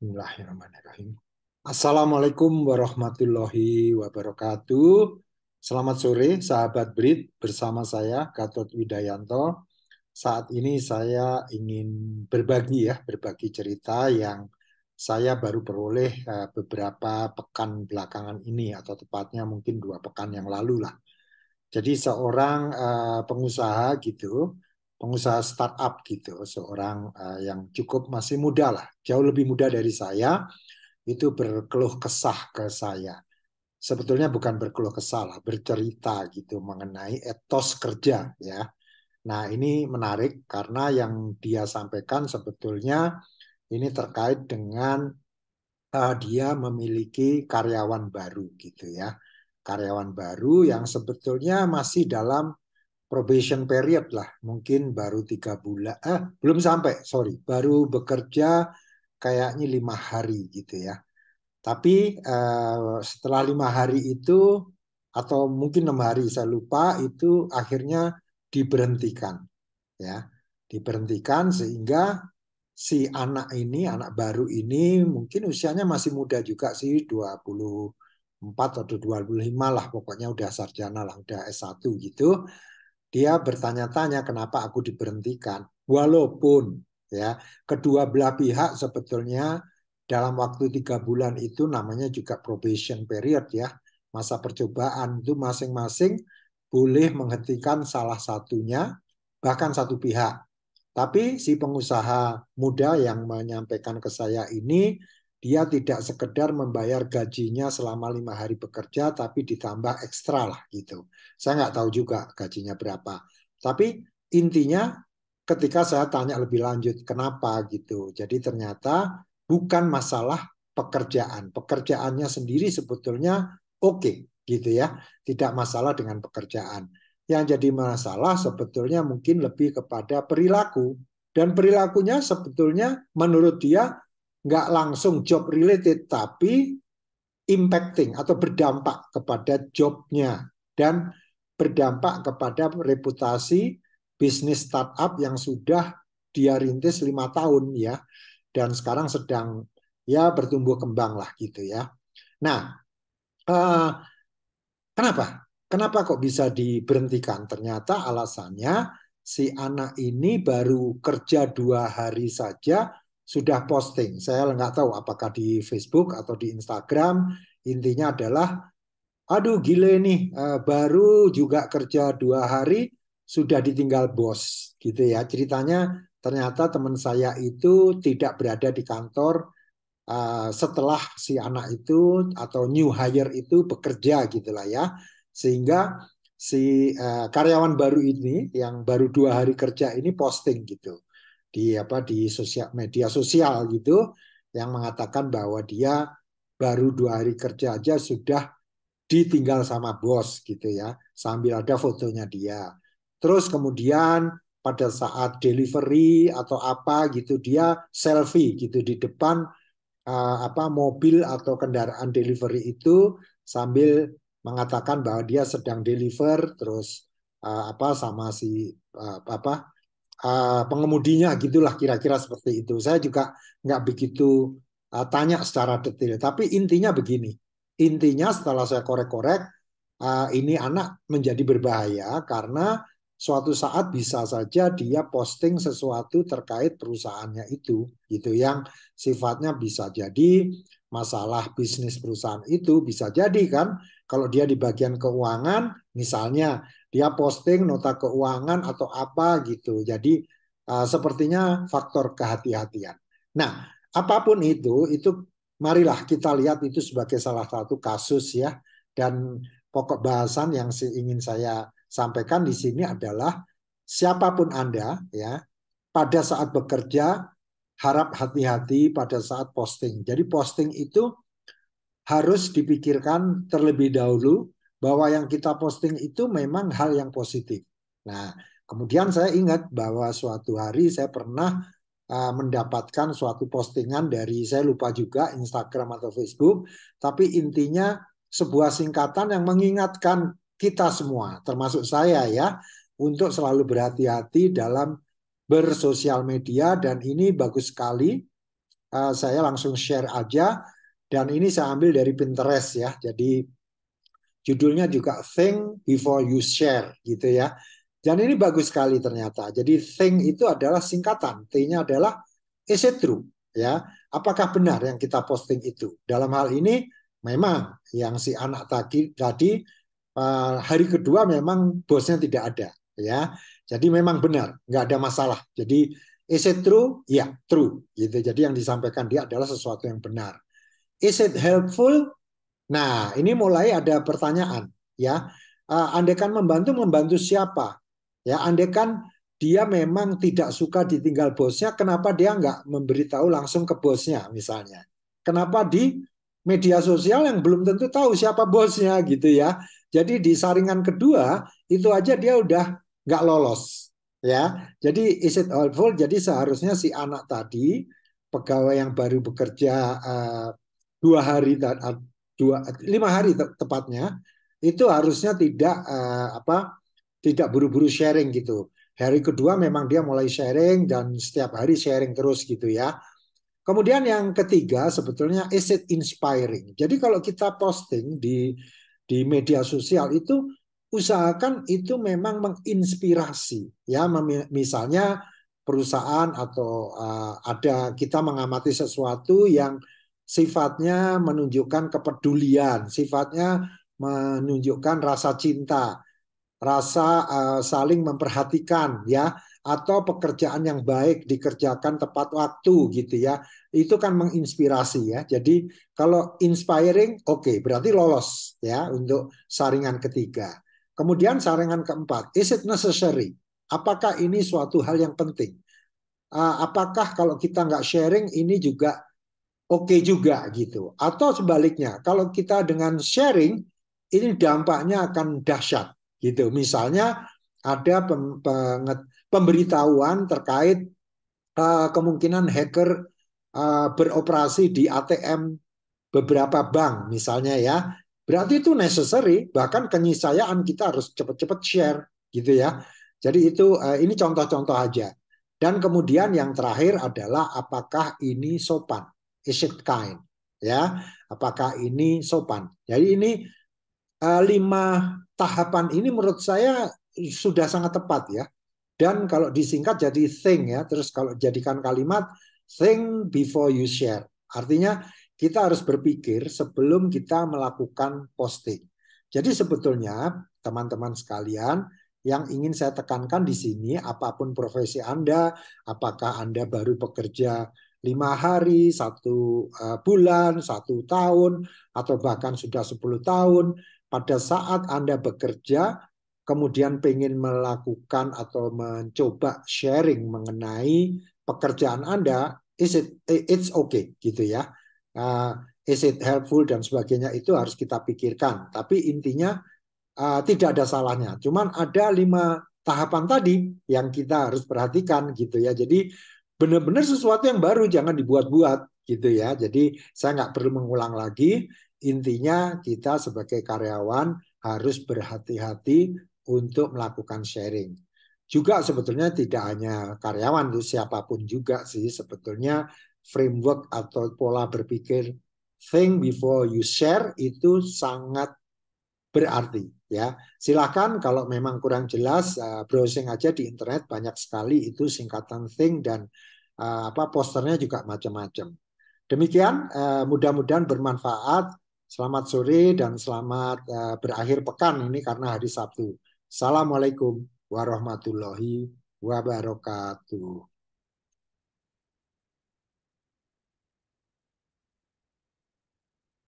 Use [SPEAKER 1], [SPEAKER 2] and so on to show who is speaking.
[SPEAKER 1] Bismillahirrahmanirrahim. Assalamualaikum warahmatullahi wabarakatuh. Selamat sore sahabat Brit bersama saya Gatot Widayanto. Saat ini saya ingin berbagi ya, berbagi cerita yang saya baru peroleh eh, beberapa pekan belakangan ini atau tepatnya mungkin dua pekan yang lalu lah. Jadi seorang eh, pengusaha gitu pengusaha startup gitu, seorang uh, yang cukup masih muda lah, jauh lebih muda dari saya, itu berkeluh kesah ke saya. Sebetulnya bukan berkeluh kesah lah, bercerita gitu mengenai etos kerja ya. Nah ini menarik karena yang dia sampaikan sebetulnya ini terkait dengan uh, dia memiliki karyawan baru gitu ya. Karyawan baru yang sebetulnya masih dalam probation period lah mungkin baru tiga bulan ah belum sampai sorry baru bekerja kayaknya lima hari gitu ya tapi eh, setelah lima hari itu atau mungkin enam hari saya lupa itu akhirnya diberhentikan ya diberhentikan sehingga si anak ini anak baru ini mungkin usianya masih muda juga sih 24 atau 25 lah pokoknya udah sarjana lah udah S1 gitu dia bertanya-tanya kenapa aku diberhentikan. Walaupun ya kedua belah pihak sebetulnya dalam waktu tiga bulan itu namanya juga probation period ya masa percobaan itu masing-masing boleh menghentikan salah satunya bahkan satu pihak. Tapi si pengusaha muda yang menyampaikan ke saya ini dia tidak sekedar membayar gajinya selama lima hari bekerja, tapi ditambah ekstra lah gitu. Saya nggak tahu juga gajinya berapa. Tapi intinya ketika saya tanya lebih lanjut kenapa gitu. Jadi ternyata bukan masalah pekerjaan. Pekerjaannya sendiri sebetulnya oke okay, gitu ya. Tidak masalah dengan pekerjaan. Yang jadi masalah sebetulnya mungkin lebih kepada perilaku. Dan perilakunya sebetulnya menurut dia nggak langsung job related tapi impacting atau berdampak kepada jobnya dan berdampak kepada reputasi bisnis startup yang sudah dia rintis lima tahun ya dan sekarang sedang ya bertumbuh kembang lah gitu ya. Nah, uh, kenapa? Kenapa kok bisa diberhentikan? Ternyata alasannya si anak ini baru kerja dua hari saja sudah posting. Saya nggak tahu apakah di Facebook atau di Instagram. Intinya adalah, aduh gile nih, eh, baru juga kerja dua hari sudah ditinggal bos, gitu ya. Ceritanya ternyata teman saya itu tidak berada di kantor eh, setelah si anak itu atau new hire itu bekerja gitulah ya, sehingga si eh, karyawan baru ini yang baru dua hari kerja ini posting gitu di apa di sosial media sosial gitu yang mengatakan bahwa dia baru dua hari kerja aja sudah ditinggal sama bos gitu ya sambil ada fotonya dia terus kemudian pada saat delivery atau apa gitu dia selfie gitu di depan uh, apa mobil atau kendaraan delivery itu sambil mengatakan bahwa dia sedang deliver terus uh, apa sama si uh, apa uh, pengemudinya gitulah kira-kira seperti itu. Saya juga nggak begitu uh, tanya secara detail, tapi intinya begini. Intinya setelah saya korek-korek, uh, ini anak menjadi berbahaya karena suatu saat bisa saja dia posting sesuatu terkait perusahaannya itu, gitu yang sifatnya bisa jadi masalah bisnis perusahaan itu bisa jadi kan kalau dia di bagian keuangan misalnya dia posting nota keuangan atau apa gitu. Jadi uh, sepertinya faktor kehati-hatian. Nah, apapun itu, itu marilah kita lihat itu sebagai salah satu kasus ya. Dan pokok bahasan yang ingin saya sampaikan di sini adalah siapapun Anda ya, pada saat bekerja harap hati-hati pada saat posting. Jadi posting itu harus dipikirkan terlebih dahulu bahwa yang kita posting itu memang hal yang positif. Nah, kemudian saya ingat bahwa suatu hari saya pernah uh, mendapatkan suatu postingan dari saya lupa juga Instagram atau Facebook, tapi intinya sebuah singkatan yang mengingatkan kita semua, termasuk saya ya, untuk selalu berhati-hati dalam bersosial media dan ini bagus sekali. Uh, saya langsung share aja dan ini saya ambil dari Pinterest ya. Jadi Judulnya juga Think Before You Share gitu ya. Dan ini bagus sekali ternyata. Jadi think itu adalah singkatan. T-nya adalah is it true? Ya, apakah benar yang kita posting itu? Dalam hal ini memang yang si anak tadi tadi eh, hari kedua memang bosnya tidak ada ya. Jadi memang benar, nggak ada masalah. Jadi is it true? Ya, true. Gitu. Jadi yang disampaikan dia adalah sesuatu yang benar. Is it helpful? Nah, ini mulai ada pertanyaan, ya. Eh, andekan membantu membantu siapa? Ya, andekan dia memang tidak suka ditinggal bosnya, kenapa dia nggak memberitahu langsung ke bosnya misalnya? Kenapa di media sosial yang belum tentu tahu siapa bosnya gitu ya? Jadi di saringan kedua itu aja dia udah nggak lolos ya. Jadi is it helpful? Jadi seharusnya si anak tadi pegawai yang baru bekerja uh, dua hari dua lima hari te tepatnya itu harusnya tidak uh, apa tidak buru-buru sharing gitu. Hari kedua memang dia mulai sharing dan setiap hari sharing terus gitu ya. Kemudian yang ketiga sebetulnya is it inspiring. Jadi kalau kita posting di di media sosial itu usahakan itu memang menginspirasi ya misalnya perusahaan atau uh, ada kita mengamati sesuatu yang sifatnya menunjukkan kepedulian, sifatnya menunjukkan rasa cinta, rasa uh, saling memperhatikan ya atau pekerjaan yang baik dikerjakan tepat waktu gitu ya. Itu kan menginspirasi ya. Jadi kalau inspiring oke okay, berarti lolos ya untuk saringan ketiga. Kemudian saringan keempat, is it necessary? Apakah ini suatu hal yang penting? Eh, apakah kalau kita nggak sharing ini juga oke okay juga gitu. Atau sebaliknya, kalau kita dengan sharing ini dampaknya akan dahsyat gitu. Misalnya ada pem pemberitahuan terkait uh, kemungkinan hacker uh, beroperasi di ATM beberapa bank misalnya ya. Berarti itu necessary, bahkan keniscayaan kita harus cepat-cepat share gitu ya. Jadi itu uh, ini contoh-contoh aja. Dan kemudian yang terakhir adalah apakah ini sopan? Is it kind? Ya, apakah ini sopan? Jadi ini eh, lima tahapan ini menurut saya sudah sangat tepat ya. Dan kalau disingkat jadi think ya, terus kalau jadikan kalimat think before you share. Artinya kita harus berpikir sebelum kita melakukan posting. Jadi sebetulnya teman-teman sekalian yang ingin saya tekankan di sini apapun profesi Anda, apakah Anda baru bekerja lima hari, satu eh, bulan, satu tahun, atau bahkan sudah sepuluh tahun, pada saat Anda bekerja, kemudian ingin melakukan atau mencoba sharing mengenai pekerjaan Anda, is it, it's okay gitu ya. Eh, is it helpful dan sebagainya itu harus kita pikirkan. Tapi intinya eh, tidak ada salahnya. Cuman ada lima tahapan tadi yang kita harus perhatikan gitu ya. Jadi benar-benar sesuatu yang baru jangan dibuat-buat gitu ya. Jadi saya nggak perlu mengulang lagi. Intinya kita sebagai karyawan harus berhati-hati untuk melakukan sharing. Juga sebetulnya tidak hanya karyawan itu siapapun juga sih sebetulnya framework atau pola berpikir think before you share itu sangat berarti ya. Silakan kalau memang kurang jelas eh, browsing aja di internet banyak sekali itu singkatan thing dan eh, apa posternya juga macam-macam. Demikian eh, mudah-mudahan bermanfaat. Selamat sore dan selamat berakhir pekan ini karena hari Sabtu. Assalamualaikum warahmatullahi wabarakatuh.